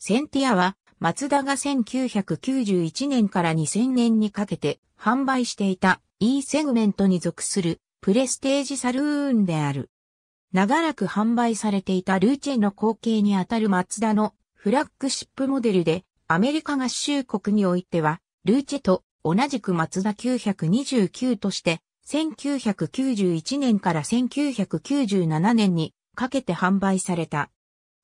センティアは、マツダが1991年から2000年にかけて販売していた E セグメントに属するプレステージサルーンである。長らく販売されていたルーチェの後継にあたるマツダのフラッグシップモデルで、アメリカ合衆国においては、ルーチェと同じくマツダ929として、1991年から1997年にかけて販売された。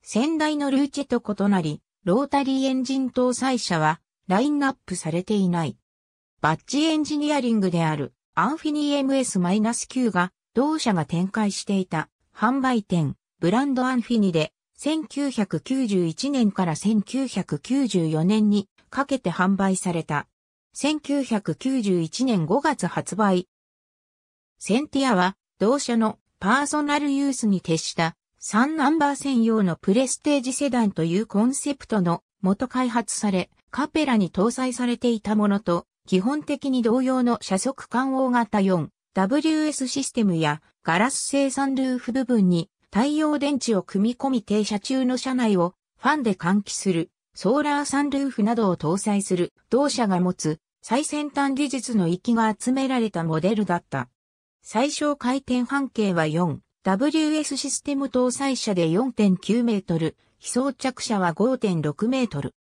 先代のルーチェと異なり、ロータリーエンジン搭載車はラインナップされていない。バッジエンジニアリングであるアンフィニー MS-9 が同社が展開していた販売店ブランドアンフィニで1991年から1994年にかけて販売された。1991年5月発売。センティアは同社のパーソナルユースに徹した3ナンバー専用のプレステージセダンというコンセプトの元開発され、カペラに搭載されていたものと、基本的に同様の車速感応型 4WS システムやガラス製サンルーフ部分に太陽電池を組み込み停車中の車内をファンで換気するソーラーサンルーフなどを搭載する同社が持つ最先端技術の域が集められたモデルだった。最小回転半径は4 WS システム搭載車で4.9メートル、非装着車は5.6メートル。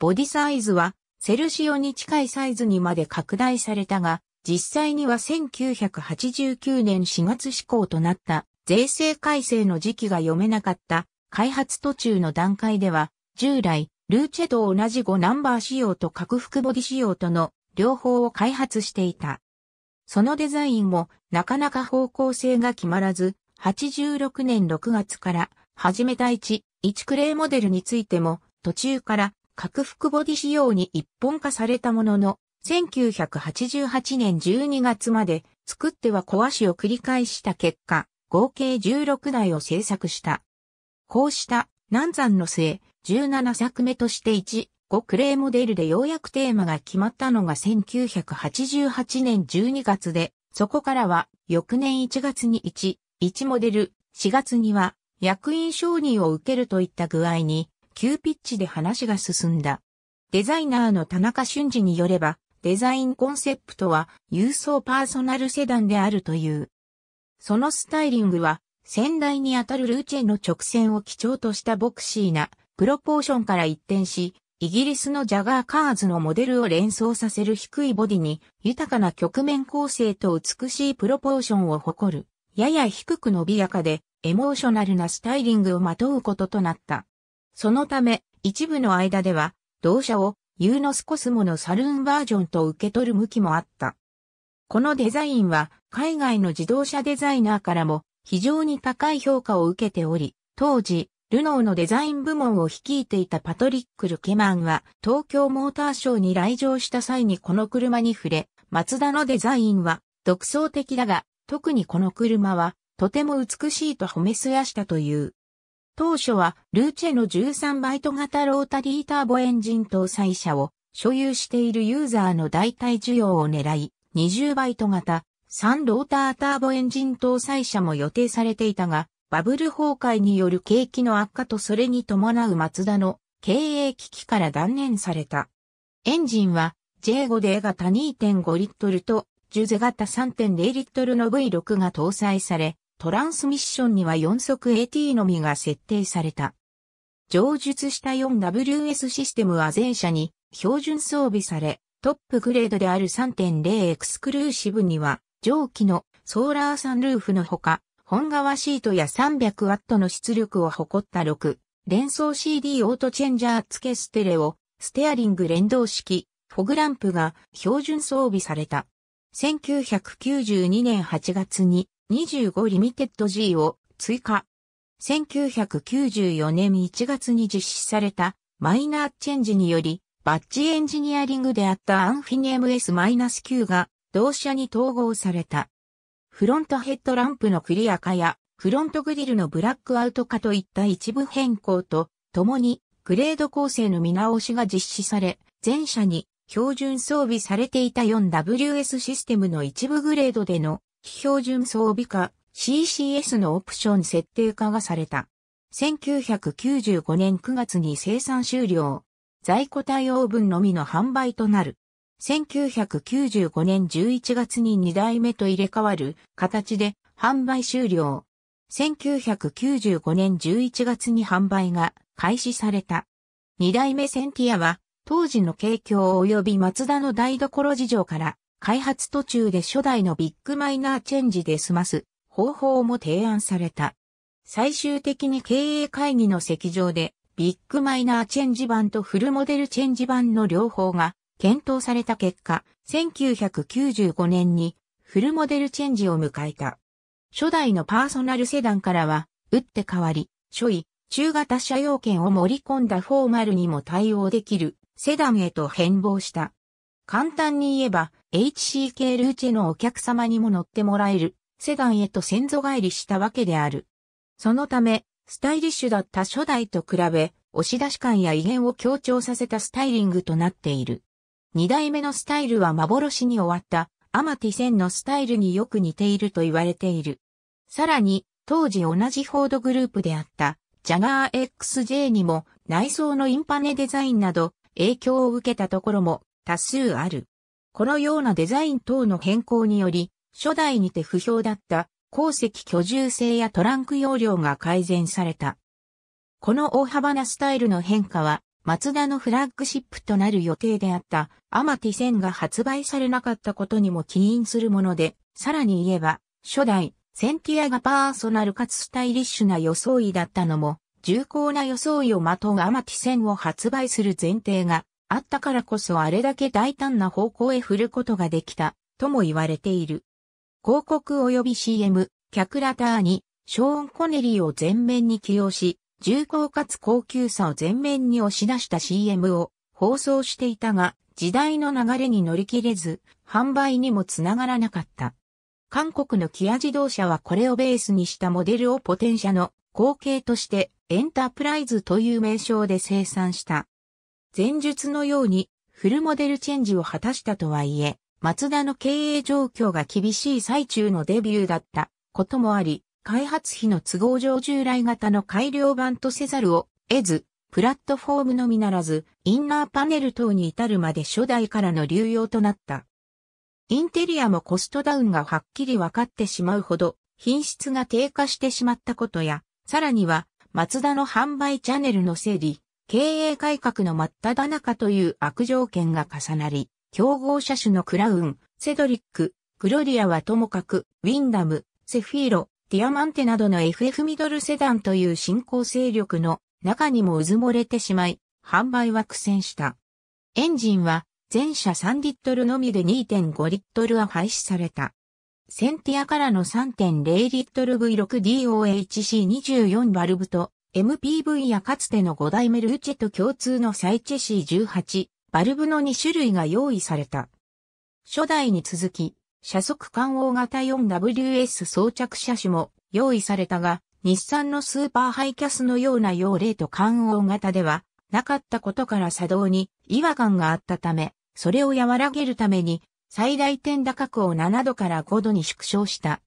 ボディサイズはセルシオに近いサイズにまで拡大されたが、実際には1989年4月施行となった税制改正の時期が読めなかった開発途中の段階では、従来、ルーチェと同じ5ナンバー仕様と拡幅ボディ仕様との両方を開発していた。そのデザインもなかなか方向性が決まらず、86年6月から始めた1、1クレーモデルについても途中から拡幅ボディ仕様に一本化されたものの、1988年12月まで作っては壊しを繰り返した結果、合計16台を制作した。こうした難産の末、17作目として1、5クレーモデルでようやくテーマが決まったのが1988年12月で、そこからは翌年1月に1、1モデル、4月には役員承認を受けるといった具合に、急ピッチで話が進んだ。デザイナーの田中俊二によれば、デザインコンセプトは郵送パーソナルセダンであるという。そのスタイリングは、先代にあたるルーチェの直線を基調としたボクシーなプロポーションから一転し、イギリスのジャガーカーズのモデルを連想させる低いボディに豊かな曲面構成と美しいプロポーションを誇る。やや低く伸びやかで、エモーショナルなスタイリングをまとうこととなった。そのため、一部の間では、同社をユーノスコスモのサルーンバージョンと受け取る向きもあった。このデザインは海外の自動車デザイナーからも非常に高い評価を受けており、当時、ルノーのデザイン部門を率いていたパトリック・ルケマンは東京モーターショーに来場した際にこの車に触れ、マツダのデザインは独創的だが特にこの車は、とても美しいと褒めすやしたという。当初は、ルーチェの13バイト型ロータリーターボエンジン搭載車を所有しているユーザーの代替需要を狙い、20バイト型3ローターターボエンジン搭載車も予定されていたが、バブル崩壊による景気の悪化とそれに伴うマツダの経営危機から断念された。エンジンは J5 で A 型2.5リットルと10ゼ型3.0リットルの V6 が搭載され、トランスミッションには4速 AT のみが設定された。上述した 4WS システムは全車に標準装備され、トップグレードである3.0エクスクルーシブには、上記のソーラーサンルーフのほか、本革シートや 300W の出力を誇った6、連装 CD オートチェンジャー付けステレオ、ステアリング連動式、フォグランプが標準装備された。1992年8月に25リミテッド G を追加。1994年1月に実施されたマイナーチェンジにより、バッジエンジニアリングであったアンフィニ m s 9が同社に統合された。フロントヘッドランプのクリア化や、フロントグリルのブラックアウト化といった一部変更と、ともに、グレード構成の見直しが実施され、全社に標準装備されていた 4WS システムの一部グレードでの非標準装備化 CCS のオプション設定化がされた。1995年9月に生産終了。在庫対応分のみの販売となる。1995年11月に2代目と入れ替わる形で販売終了。1995年11月に販売が開始された。2代目センティアは当時の景況及び松田の台所事情から、開発途中で初代のビッグマイナーチェンジで済ます方法も提案された。最終的に経営会議の席上で、ビッグマイナーチェンジ版とフルモデルチェンジ版の両方が検討された結果、1995年にフルモデルチェンジを迎えた。初代のパーソナルセダンからは、打って変わり、初位、中型車用券を盛り込んだフォーマルにも対応できるセダンへと変貌した。簡単に言えば、HCK ルーチェのお客様にも乗ってもらえる、セダンへと先祖返りしたわけである。そのため、スタイリッシュだった初代と比べ、押し出し感や異変を強調させたスタイリングとなっている。二代目のスタイルは幻に終わった、アマティセンのスタイルによく似ていると言われている。さらに、当時同じフォードグループであった、ジャガー XJ にも内装のインパネデザインなど影響を受けたところも多数ある。このようなデザイン等の変更により、初代にて不評だった鉱石居住性やトランク容量が改善された。この大幅なスタイルの変化は、マツダのフラッグシップとなる予定であったアマティ1000が発売されなかったことにも起因するもので、さらに言えば、初代、センティアがパーソナルかつスタイリッシュな装いだったのも、重厚な装いをまとうアマティ線を発売する前提があったからこそあれだけ大胆な方向へ振ることができたとも言われている。広告及び CM、客ラターにショーン・コネリーを前面に起用し、重厚かつ高級さを前面に押し出した CM を放送していたが、時代の流れに乗り切れず、販売にもつながらなかった。韓国のキア自動車はこれをベースにしたモデルをポテンシャの後継としてエンタープライズという名称で生産した。前述のようにフルモデルチェンジを果たしたとはいえ、マツダの経営状況が厳しい最中のデビューだったこともあり、開発費の都合上従来型の改良版とせざるを得ず、プラットフォームのみならず、インナーパネル等に至るまで初代からの流用となった。インテリアもコストダウンがはっきり分かってしまうほど、品質が低下してしまったことや、さらには、マツダの販売チャンネルの整理、経営改革の真っ只中という悪条件が重なり、競合車種のクラウン、セドリック、グロリアはともかく、ウィンダム、セフィーロ、ディアマンテなどの FF ミドルセダンという新興勢力の中にも渦漏れてしまい、販売は苦戦した。エンジンは全車3リットルのみで2.5リットルは廃止された。センティアからの3.0リットル V6DOHC24 バルブと MPV やかつての5代目ルーチェと共通のサイチェ C18 バルブの2種類が用意された。初代に続き、車速緩和型 4WS 装着車種も用意されたが、日産のスーパーハイキャスのような用例と緩和型ではなかったことから作動に違和感があったため、それを和らげるために最大点高区を7度から5度に縮小した。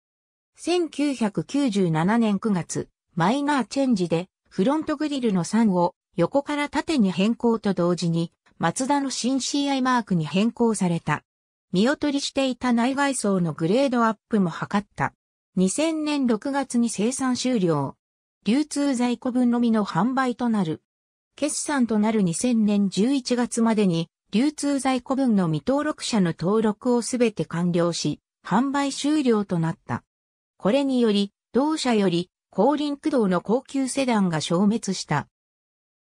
1997年9月、マイナーチェンジでフロントグリルの3を横から縦に変更と同時に、マツダの新 CI マークに変更された。見劣りしていた内外装のグレードアップも図った。2000年6月に生産終了。流通在庫分のみの販売となる。決算となる2000年11月までに流通在庫分の未登録者の登録をすべて完了し、販売終了となった。これにより、同社より、後輪駆動の高級セダンが消滅した。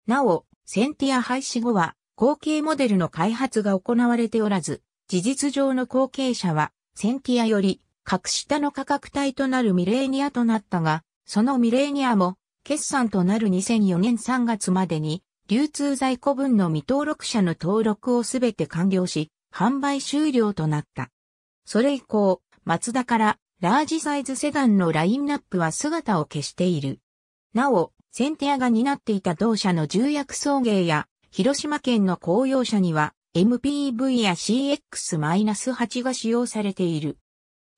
なお、センティア廃止後は、後継モデルの開発が行われておらず、事実上の後継者は、センティアより、格下の価格帯となるミレーニアとなったが、そのミレーニアも、決算となる2004年3月までに、流通在庫分の未登録者の登録をすべて完了し、販売終了となった。それ以降、マツダからラージサイズセダンのラインナップは姿を消している。なお、センテアが担っていた同社の重役送迎や、広島県の公用車には MPV や CX-8 が使用されている。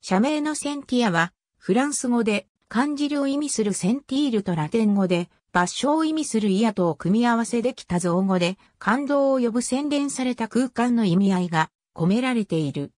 社名のセンティアは、フランス語で漢字を意味するセンティールとラテン語で、場所を意味するイヤとを組み合わせできた造語で、感動を呼ぶ洗練された空間の意味合いが込められている。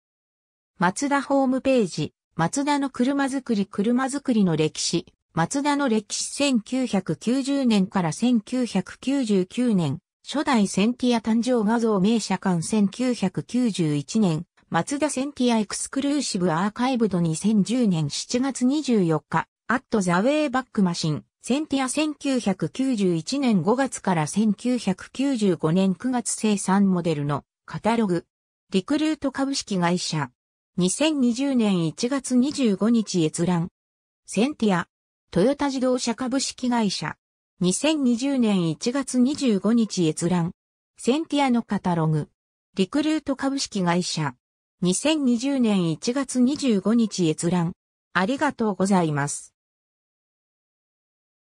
松田ホームページ、松田の車作り車作りの歴史、松田の歴史1990年から1999年、初代センティア誕生画像名社館1991年、松田センティアエクスクルーシブアーカイブド2010年7月24日、アットザウェイバックマシン、センティア1991年5月から1995年9月生産モデルのカタログ。リクルート株式会社。2020年1月25日閲覧。センティア。トヨタ自動車株式会社。2020年1月25日閲覧。センティアのカタログ。リクルート株式会社。2020年1月25日閲覧。ありがとうございます。